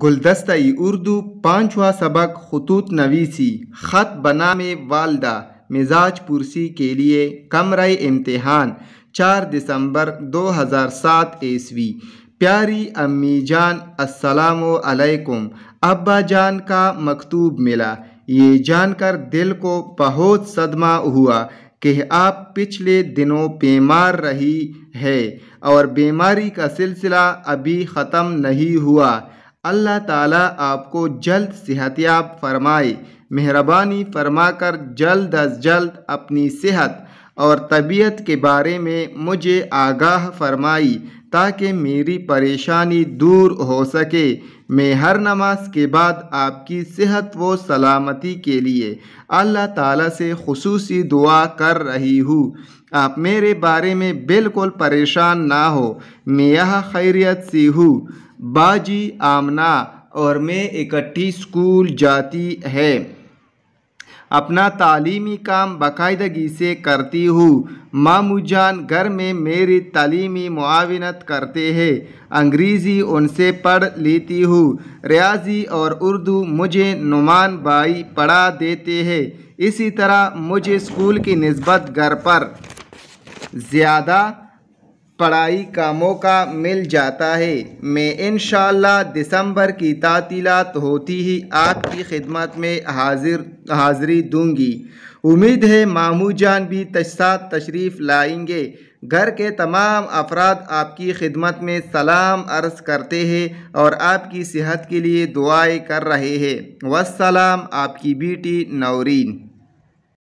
गुलदस्ता उर्दू पाँचवा सबक खतूत नवीसी ख़त बना में वालदा मिजाज पुरसी के लिए कमर इम्तहान चार दिसंबर 2007 ईस्वी प्यारी अम्मी जान असलकुम अब्बा जान का मकतूब मिला ये जानकर दिल को बहुत सदमा हुआ कि आप पिछले दिनों बीमार रही है और बीमारी का सिलसिला अभी ख़त्म नहीं हुआ अल्लाह ताला आपको जल्द याब फरमाए मेहरबानी फरमाकर जल्द अज जल्द अपनी सेहत और तबीयत के बारे में मुझे आगाह फरमाई ताकि मेरी परेशानी दूर हो सके मैं हर नमाज के बाद आपकी सेहत व सलामती के लिए अल्लाह ताला से खसूसी दुआ कर रही हूँ आप मेरे बारे में बिल्कुल परेशान ना हो मैं यह खैरियत सी हूँ बाजी आमना और मैं इकट्ठी स्कूल जाती है अपना तालीमी काम बाकायदगी से करती हूँ मामू जान घर में मेरी तालीमी मुआवनत करते हैं अंग्रेज़ी उनसे पढ़ लेती हूँ रियाजी और उर्दू मुझे नुमान भाई पढ़ा देते हैं इसी तरह मुझे स्कूल की नस्बत घर पर ज़्यादा पढ़ाई का मौका मिल जाता है मैं इन दिसंबर की तातीलत होती ही आपकी खिदमत में हाजिर हाजिरी दूंगी उम्मीद है मामू जान भी साथ तशरीफ़ लाएंगे घर के तमाम अफराद आपकी खिदमत में सलाम अर्ज करते हैं और आपकी सेहत के लिए दुआएं कर रहे हैं वसलाम आपकी बेटी नौरीन